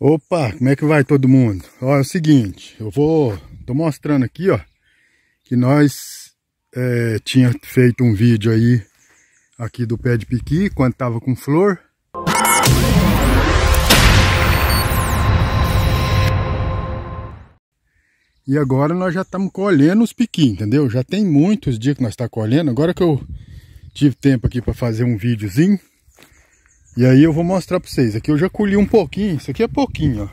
Opa, como é que vai todo mundo? Ó, é o seguinte, eu vou... Tô mostrando aqui, ó, que nós é, tinha feito um vídeo aí aqui do pé de piqui, quando tava com flor. E agora nós já estamos colhendo os piqui, entendeu? Já tem muitos dias que nós tá colhendo. Agora que eu tive tempo aqui para fazer um videozinho, e aí eu vou mostrar para vocês. Aqui eu já colhi um pouquinho. Isso aqui é pouquinho, ó.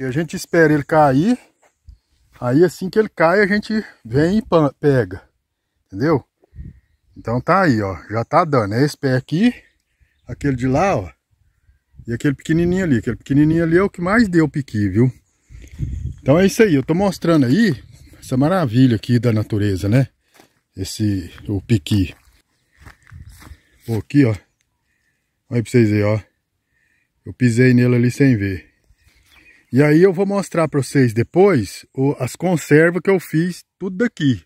E a gente espera ele cair. Aí assim que ele cai, a gente vem e pega. Entendeu? Então tá aí, ó. Já tá dando. É esse pé aqui. Aquele de lá, ó. E aquele pequenininho ali. Aquele pequenininho ali é o que mais deu piqui, viu? Então é isso aí. Eu tô mostrando aí essa maravilha aqui da natureza, né? Esse, o piqui. Pô, aqui, ó. Olha pra vocês aí, ó. Eu pisei nele ali sem ver. E aí eu vou mostrar pra vocês depois o, as conservas que eu fiz tudo daqui.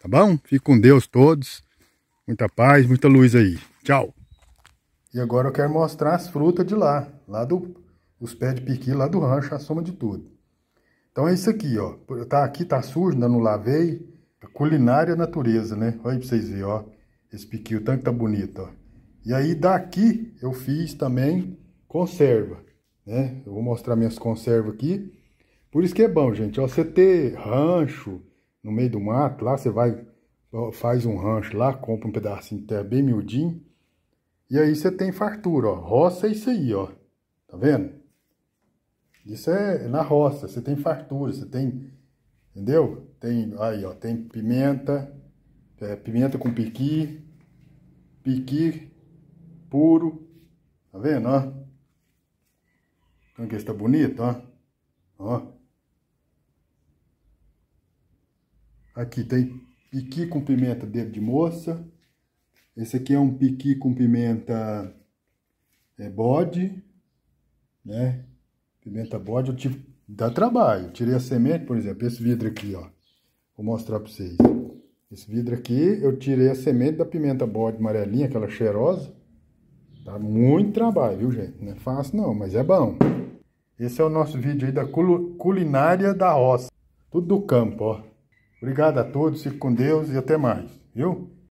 Tá bom? Fique com Deus todos. Muita paz, muita luz aí. Tchau. E agora eu quero mostrar as frutas de lá. Lá do... Os pés de piqui lá do rancho, a soma de tudo. Então é isso aqui, ó. Tá aqui, tá sujo, ainda não lavei. A é culinária natureza, né? Olha aí pra vocês verem, ó. Esse piqui, o tanque tá bonito, ó. E aí daqui eu fiz também conserva, né? Eu vou mostrar minhas conservas aqui. Por isso que é bom, gente, ó, você ter rancho no meio do mato, lá você vai, faz um rancho lá, compra um pedacinho de terra bem miudinho, e aí você tem fartura, ó, roça é isso aí, ó, tá vendo? Isso é na roça, você tem fartura, você tem, entendeu? Tem, aí, ó, tem pimenta, é, pimenta com piqui, piqui puro. Tá vendo, ó? Como que está bonito, ó? Ó. Aqui tem piqui com pimenta dedo de moça. Esse aqui é um piqui com pimenta é, bode, né? Pimenta bode, eu tive, dá trabalho. Eu tirei a semente, por exemplo, esse vidro aqui, ó. Vou mostrar para vocês. Esse vidro aqui, eu tirei a semente da pimenta bode amarelinha, aquela cheirosa. Dá muito trabalho, viu, gente? Não é fácil não, mas é bom. Esse é o nosso vídeo aí da culinária da roça. Tudo do campo, ó. Obrigado a todos, fique com Deus e até mais, viu?